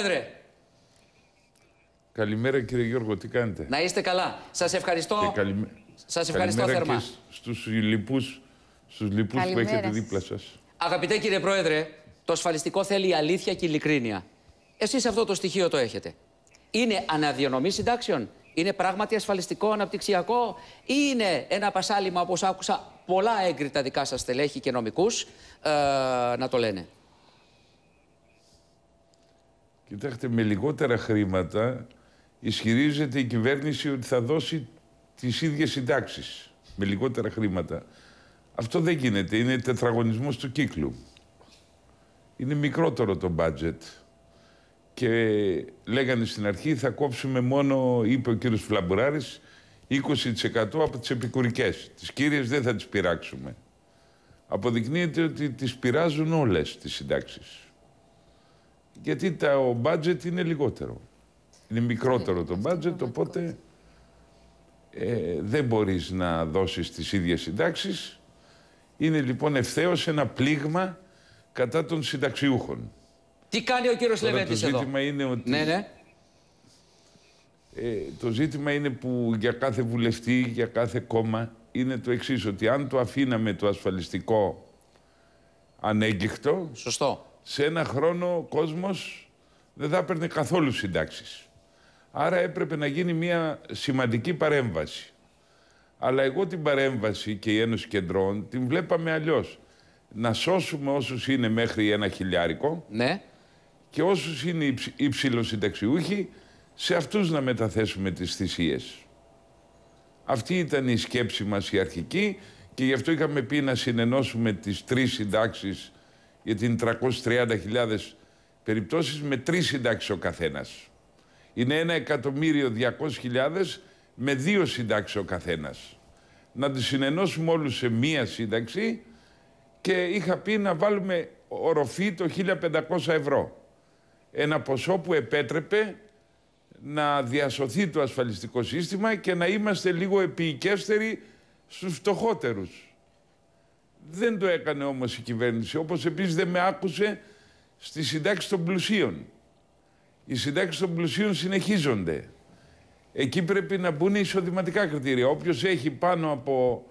Πρόεδρε. Καλημέρα κύριε Γιώργο, τι κάνετε. Να είστε καλά. Σας ευχαριστώ. Και Σας ευχαριστώ καλημέρα θερμά. Και στους λοιπούς, στους λοιπούς που έχετε δίπλα σας. Αγαπητέ κύριε Πρόεδρε, το ασφαλιστικό θέλει αλήθεια και ειλικρίνεια. Εσείς αυτό το στοιχείο το έχετε. Είναι αναδιονομή συντάξεων. Είναι πράγματι ασφαλιστικό, αναπτυξιακό ή είναι ένα πασάλιμα όπως άκουσα πολλά έγκριτα δικά σας στελέχη και νομικούς ε, να το λένε. Κοιτάξτε, με λιγότερα χρήματα ισχυρίζεται η κυβέρνηση ότι θα δώσει τις ίδιες συντάξεις. Με λιγότερα χρήματα. Αυτό δεν γίνεται. Είναι τετραγωνισμός του κύκλου. Είναι μικρότερο το μπάτζετ. Και λέγανε στην αρχή θα κόψουμε μόνο, είπε ο κύριος Φλαμπουράρης, 20% από τις επικουρικές. Τις κύριες δεν θα τις πειράξουμε. Αποδεικνύεται ότι τις πειράζουν όλες τις συντάξεις. Γιατί τα, ο budget είναι λιγότερο. Είναι μικρότερο το budget, οπότε ε, δεν μπορείς να δώσεις τις ίδιες συντάξεις. Είναι λοιπόν ευθέως ένα πλήγμα κατά των συνταξιούχων. Τι κάνει ο κύριος Λεβέντης εδώ. Το ζήτημα είναι ότι... Ναι, ναι. Ε, το ζήτημα είναι που για κάθε βουλευτή, για κάθε κόμμα είναι το εξής, ότι αν το αφήναμε το ασφαλιστικό ανέγκυχτο... Σωστό σε ένα χρόνο ο κόσμος δεν θα έπαιρνε καθόλου συντάξεις. Άρα έπρεπε να γίνει μια σημαντική παρέμβαση. Αλλά εγώ την παρέμβαση και η Ένωση Κεντρών την βλέπαμε αλλιώς. Να σώσουμε όσους είναι μέχρι ένα χιλιάρικο ναι. και όσους είναι υψηλοσυνταξιούχοι, σε αυτούς να μεταθέσουμε τις θυσίες. Αυτή ήταν η σκέψη μας η αρχική και γι' αυτό είχαμε πει να συνενώσουμε τις τρεις συντάξεις γιατί είναι 330.000 περιπτώσεις με τρεις συντάξεις ο καθένας. Είναι ένα εκατομμύριο 200.000 με δύο συντάξεις ο καθένας. Να τις συνενώσουμε όλους σε μία σύνταξη και είχα πει να βάλουμε οροφή το 1.500 ευρώ. Ένα ποσό που επέτρεπε να διασωθεί το ασφαλιστικό σύστημα και να είμαστε λίγο επιικέστεροι στους φτωχότερους. Δεν το έκανε όμως η κυβέρνηση, όπως επίσης δεν με άκουσε στη συντάξη των πλουσίων. Οι συντάξεις των πλουσίων συνεχίζονται. Εκεί πρέπει να μπουν εισοδηματικά κριτήρια. Όποιος έχει πάνω από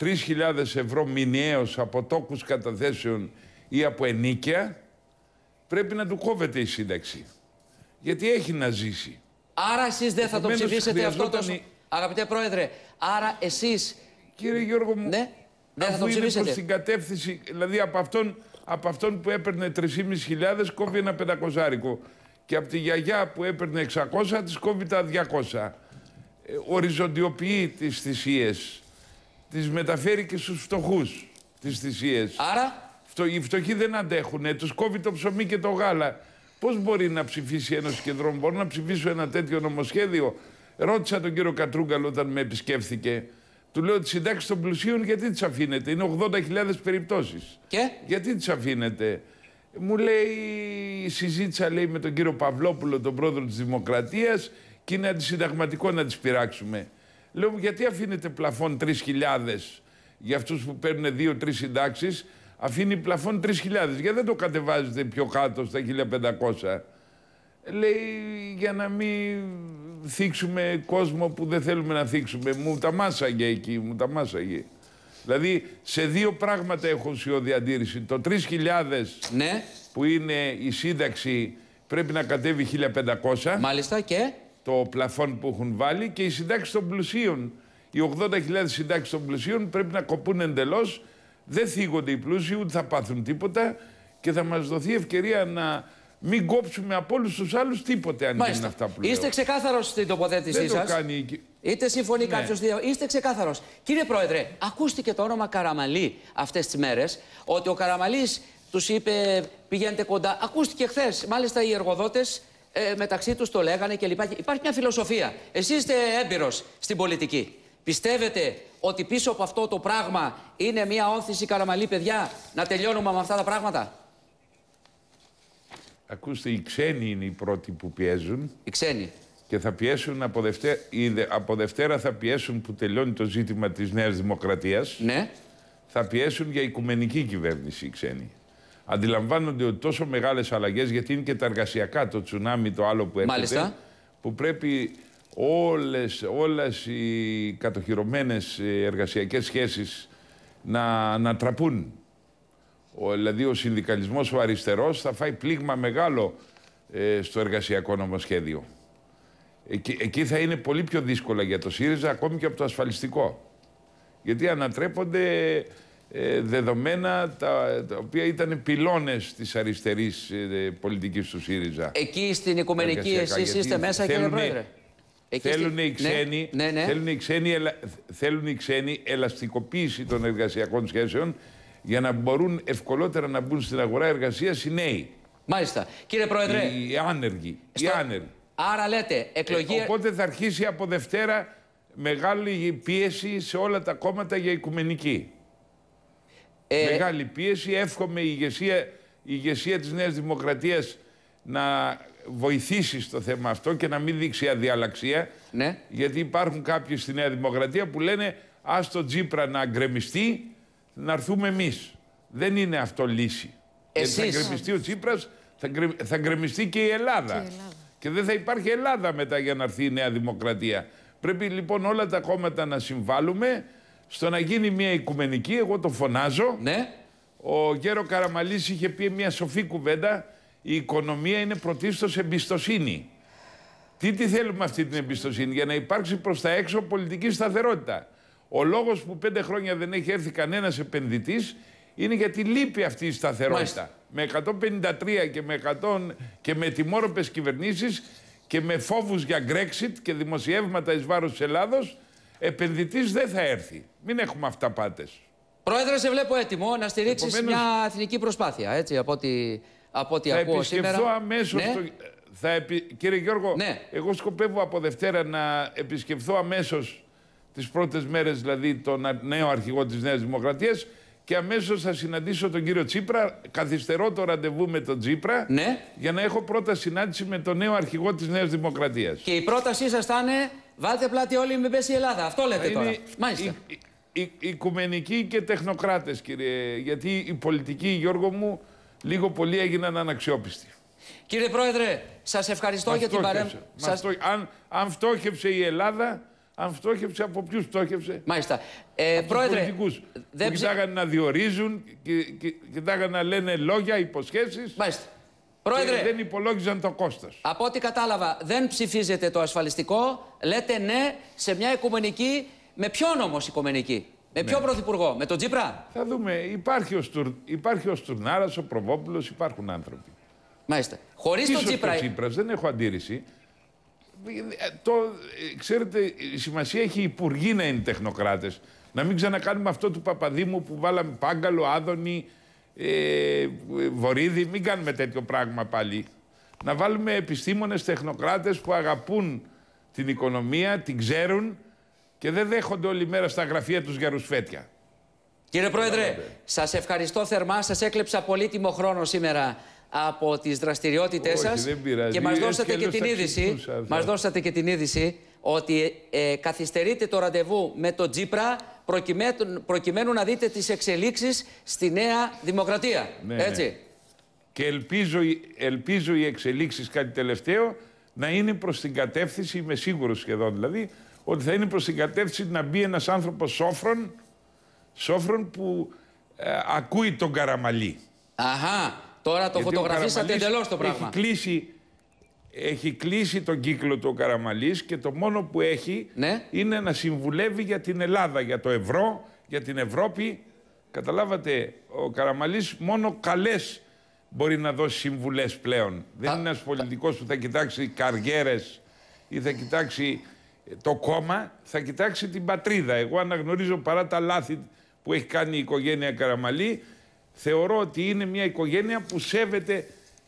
3.000 ευρώ μηνιαίως από τόκους καταθέσεων ή από ενίκαια, πρέπει να του κόβεται η σύνταξη. Γιατί έχει να ζήσει. Άρα εσείς δεν θα το ψηφίσετε αυτό τόσο... Αγαπητέ Πρόεδρε, άρα εσείς... Κύριε Γιώργο μου, ναι. Δεν θα τον ψηφίσετε. την κατεύθυνση, δηλαδή από αυτόν, από αυτόν που έπαιρνε 3.500 κόβει ένα πεντακοσάρικο. Και από τη γιαγιά που έπαιρνε 600 της κόβει τα 200. Ε, οριζοντιοποιεί τις θυσίες. Τις μεταφέρει και στους φτωχούς τις θυσίες. Άρα. Φτω, οι φτωχοί δεν αντέχουν. τους κόβει το ψωμί και το γάλα. Πώς μπορεί να ψηφίσει ένα Κεντρών, μπορώ να ψηφίσω ένα τέτοιο νομοσχέδιο. Ρώτησα τον κύριο Κατρούγκαλ όταν με επισκέφθηκε. Του λέω τι συντάξεις των πλουσίων γιατί τι αφήνετε. Είναι 80.000 περιπτώσεις. Και? Γιατί τι αφήνετε. Μου λέει, συζήτησα λέει με τον κύριο Παυλόπουλο, τον πρόεδρο της Δημοκρατίας, και είναι αντισυνταγματικό να τι πειράξουμε. Λέω μου, γιατί αφήνετε πλαφόν 3.000 για αυτούς που παίρνουν 2-3 συντάξεις, αφήνει πλαφόν 3.000. Γιατί δεν το κατεβάζετε πιο κάτω στα 1.500 λέει για να μην θίξουμε κόσμο που δεν θέλουμε να θίξουμε. Μου τα μάσαγε εκεί, μου τα μάσαγε. Δηλαδή σε δύο πράγματα έχω ουσιώδη αντίρρηση. Το 3.000 ναι. που είναι η σύνταξη πρέπει να κατέβει 1.500. Μάλιστα και. Το πλαφόν που έχουν βάλει και οι συντάξεις των πλουσίων. Οι 80.000 συντάξεις των πλουσίων πρέπει να κοπούν εντελώς. Δεν θίγονται οι πλούσιοι, ούτε θα πάθουν τίποτα και θα μας δοθεί ευκαιρία να μην κόψουμε από όλους τους άλλους τίποτε αν Μάλιστα. αυτά που λέω. Είστε ξεκάθαρος στην τοποθέτησή σα. Είτε συμφωνεί ναι. κάποιος, είστε ξεκάθαρος. Κύριε Πρόεδρε, ακούστηκε το όνομα Καραμαλή αυτές τις μέρες. Ότι ο Καραμαλής τους είπε πηγαίνετε κοντά. Ακούστηκε χθες. Μάλιστα οι εργοδότες ε, μεταξύ τους το λέγανε κλπ. Υπάρχει μια φιλοσοφία. Εσείς είστε έμπειρος στην πολιτική. Πιστεύετε ότι πίσω από αυτό το πράγμα είναι μια όθηση Καραμαλή, παιδιά, να τελειώνουμε με αυτά τα πράγματα. Ακούστε, οι ξένοι είναι οι πρώτοι που πιέζουν. Οι ξένοι. Και θα πιέσουν από Δευτέρα, θα πιέσουν που τελειώνει το ζήτημα της Νέας Δημοκρατίας. Ναι. Θα πιέσουν για οικουμενική κυβέρνηση οι ξένοι. Αντιλαμβάνονται ότι τόσο μεγάλες αλλαγές γιατί είναι και τα εργασιακά, το τσουνάμι, το άλλο που έρχεται. Μάλιστα. Που πρέπει όλες, όλες οι κατοχυρωμένες ε, εργασιακές σχέσεις να, να τραπούν. Ο, δηλαδή ο συνδικαλισμός ο αριστερός θα φάει πλήγμα μεγάλο ε, στο εργασιακό νομοσχέδιο. Εκεί, εκεί θα είναι πολύ πιο δύσκολα για το ΣΥΡΙΖΑ ακόμη και από το ασφαλιστικό. Γιατί ανατρέπονται ε, δεδομένα τα, οποία ήταν πυλώνες της αριστερής ε, πολιτικής του ΣΥΡΙΖΑ. Εκεί στην Οικουμενική εσείς είστε μέσα και κύριε Πρόεδρε. θέλουν, στη... οι θέλουν, ναι, ναι, ναι. θέλουν οι ξένοι ελαστικοποίηση των εργασιακών σχέσεων για να μπορούν ευκολότερα να μπουν στην αγορά εργασίας οι νέοι. Μάλιστα. Κύριε Πρόεδρε. Οι άνεργοι. Στο... Οι άνεργοι. Άρα λέτε ε, εκλογή. Ε, οπότε θα αρχίσει από Δευτέρα μεγάλη πίεση σε όλα τα κόμματα για οικουμενική. Ε... Μεγάλη πίεση. Εύχομαι η ηγεσία, η ηγεσία της Νέας Δημοκρατίας να βοηθήσει στο θέμα αυτό και να μην δείξει αδιαλαξία. Ναι. Γιατί υπάρχουν κάποιοι στη Νέα Δημοκρατία που λένε ας το Τζίπρα να γκρεμιστεί να έρθουμε εμείς. Δεν είναι αυτό λύση. Εσείς. Γιατί θα γκρεμιστεί ο Τσίπρας, θα, γκρεμιστεί και η Ελλάδα. και δεν θα υπάρχει Ελλάδα μετά για να έρθει η Νέα Δημοκρατία. Πρέπει λοιπόν όλα τα κόμματα να συμβάλλουμε στο να γίνει μια οικουμενική, εγώ το φωνάζω. Ναι. Ο Γέρο Καραμαλής είχε πει μια σοφή κουβέντα, η οικονομία είναι πρωτίστως εμπιστοσύνη. Τι, τι θέλουμε αυτή την εμπιστοσύνη, για να υπάρξει προς τα έξω πολιτική σταθερότητα. Ο λόγος που πέντε χρόνια δεν έχει έρθει κανένας επενδυτής είναι γιατί λείπει αυτή η σταθερότητα. Με 153 και με, 100, και με τιμόρροπες κυβερνήσεις και με φόβους για Brexit και δημοσιεύματα εις βάρος της Ελλάδος, επενδυτής δεν θα έρθει. Μην έχουμε αυτά Πρόεδρε, σε βλέπω έτοιμο να στηρίξεις μια εθνική προσπάθεια, έτσι, από ό,τι, από ακούω σήμερα. Ναι. το... Θα επισκεφθώ αμέσω. Κύριε Γιώργο, ναι. εγώ σκοπεύω από Δευτέρα να επισκεφθώ αμέσως τις πρώτες μέρες δηλαδή τον νέο αρχηγό της Νέας Δημοκρατίας και αμέσως θα συναντήσω τον κύριο Τσίπρα. Καθυστερώ το ραντεβού με τον Τσίπρα ναι. για να έχω πρώτα συνάντηση με τον νέο αρχηγό της Νέας Δημοκρατίας. Και η πρότασή σας θα είναι βάλτε πλάτη όλοι με πέσει η Ελλάδα. Αυτό λέτε τώρα. Μάλιστα. Οι, οι, οικουμενικοί και τεχνοκράτες, κύριε. Γιατί οι πολιτικοί, Γιώργο μου, λίγο πολύ έγιναν αναξιόπιστοι. Κύριε Πρόεδρε, σας ευχαριστώ για την παρέμβαση. Σας... Αν, αν φτώχευσε η Ελλάδα, αν φτώχευσε, από ποιους φτώχευσε. Μάλιστα. Ε, από πρόεδρε, τους δεν που κοιτάγανε να διορίζουν, και, και, κοιτάγανε να λένε λόγια, υποσχέσεις. Μάλιστα. Πρόεδρε, και δεν υπολόγιζαν το κόστος. Από ό,τι κατάλαβα, δεν ψηφίζετε το ασφαλιστικό. Λέτε ναι σε μια οικουμενική. Με ποιον όμως οικουμενική, με ποιον ναι. πρωθυπουργό, με τον Τζίπρα. Θα δούμε. Υπάρχει ο, Στουρ, υπάρχει ο Στουρνάρας, ο Προβόπουλος, υπάρχουν άνθρωποι. Μάλιστα. Χωρίς τον Τζίπρα. Ο Τσίπρας δεν έχω αντίρρηση. Ε, το, ε, ξέρετε, η σημασία έχει οι υπουργοί να είναι τεχνοκράτες. Να μην ξανακάνουμε αυτό του Παπαδήμου που βάλαμε Πάγκαλο, Άδωνη, ε, Βορύδη. Μην κάνουμε τέτοιο πράγμα πάλι. Να βάλουμε επιστήμονες, τεχνοκράτες που αγαπούν την οικονομία, την ξέρουν και δεν δέχονται όλη μέρα στα γραφεία τους για ρουσφέτια. Κύριε Πρόεδρε, σας ευχαριστώ θερμά. Σας έκλεψα πολύτιμο χρόνο σήμερα από τις δραστηριότητές σας και μας δώσατε και, την είδηση, μας δώσατε και την είδηση ότι ε, καθυστερείτε το ραντεβού με τον Τζίπρα προκειμένου, να δείτε τις εξελίξεις στη Νέα Δημοκρατία. Ναι, ναι. Έτσι. Και ελπίζω, ελπίζω οι εξελίξεις κάτι τελευταίο να είναι προς την κατεύθυνση, είμαι σίγουρος σχεδόν δηλαδή, ότι θα είναι προς την κατεύθυνση να μπει ένας άνθρωπος σόφρον, σόφρον που ε, ακούει τον καραμαλή. Αχα. Τώρα το φωτογραφίσατε εντελώς το πράγμα. Έχει κλείσει, έχει κλείσει τον κύκλο του ο Καραμαλής και το μόνο που έχει ναι. είναι να συμβουλεύει για την Ελλάδα, για το ευρώ, για την Ευρώπη. Καταλάβατε, ο Καραμαλής μόνο καλές μπορεί να δώσει συμβουλές πλέον. Δεν είναι ένας πολιτικός που θα κοιτάξει καριέρες ή θα κοιτάξει ε, το κόμμα, θα κοιτάξει την πατρίδα. Εγώ αναγνωρίζω παρά τα λάθη που έχει κάνει η οικογένεια Καραμαλή, θεωρώ ότι είναι μια οικογένεια που σέβεται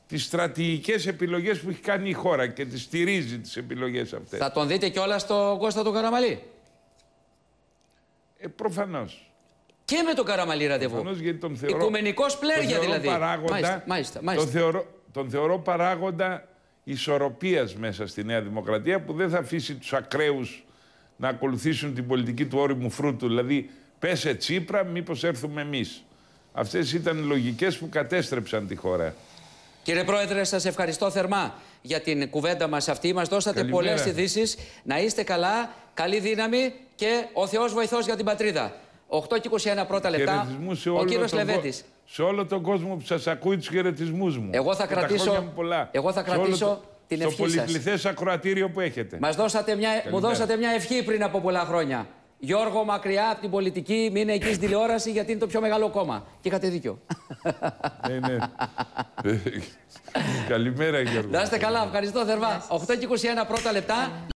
τις στρατηγικές επιλογές που έχει κάνει η χώρα και τη στηρίζει τις επιλογές αυτές. Θα τον δείτε κιόλας στο Κώστα του Καραμαλή. Ε, Προφανώς. Και με τον Καραμαλή ραντεβού. Προφανώς γιατί τον θεωρώ. Οικουμενικός πλέργια δηλαδή. Παράγοντα, μάλιστα, μάλιστα, Τον, θεωρώ, τον θεωρώ παράγοντα ισορροπίας μέσα στη Νέα Δημοκρατία που δεν θα αφήσει τους ακραίους να ακολουθήσουν την πολιτική του όριμου φρούτου. Δηλαδή, πέσε Τσίπρα, μήπως έρθουμε εμείς. Αυτές ήταν οι λογικές που κατέστρεψαν τη χώρα. Κύριε Πρόεδρε, σας ευχαριστώ θερμά για την κουβέντα μας αυτή. Μας δώσατε πολλές ειδήσεις. Να είστε καλά, καλή δύναμη και ο Θεός βοηθός για την πατρίδα. 8 και 21 πρώτα λεπτά, ο κύριο Λεβέτης. Σε όλο τον κόσμο που σας ακούει τους χαιρετισμούς μου. Εγώ θα κρατήσω, πολλά. Εγώ θα κρατήσω την ευχή σας. Στο πολυπληθές ακροατήριο που έχετε. Μας δώσατε μια... Μου δώσατε μια ευχή πριν από πολλά χρόνια. Γιώργο, μακριά από την πολιτική, μην εκεί στην τηλεόραση γιατί είναι το πιο μεγάλο κόμμα. Και είχατε δίκιο. ναι, ναι. Καλημέρα, Γιώργο. Να είστε καλά, ευχαριστώ θερμά. 8 και 21 πρώτα λεπτά.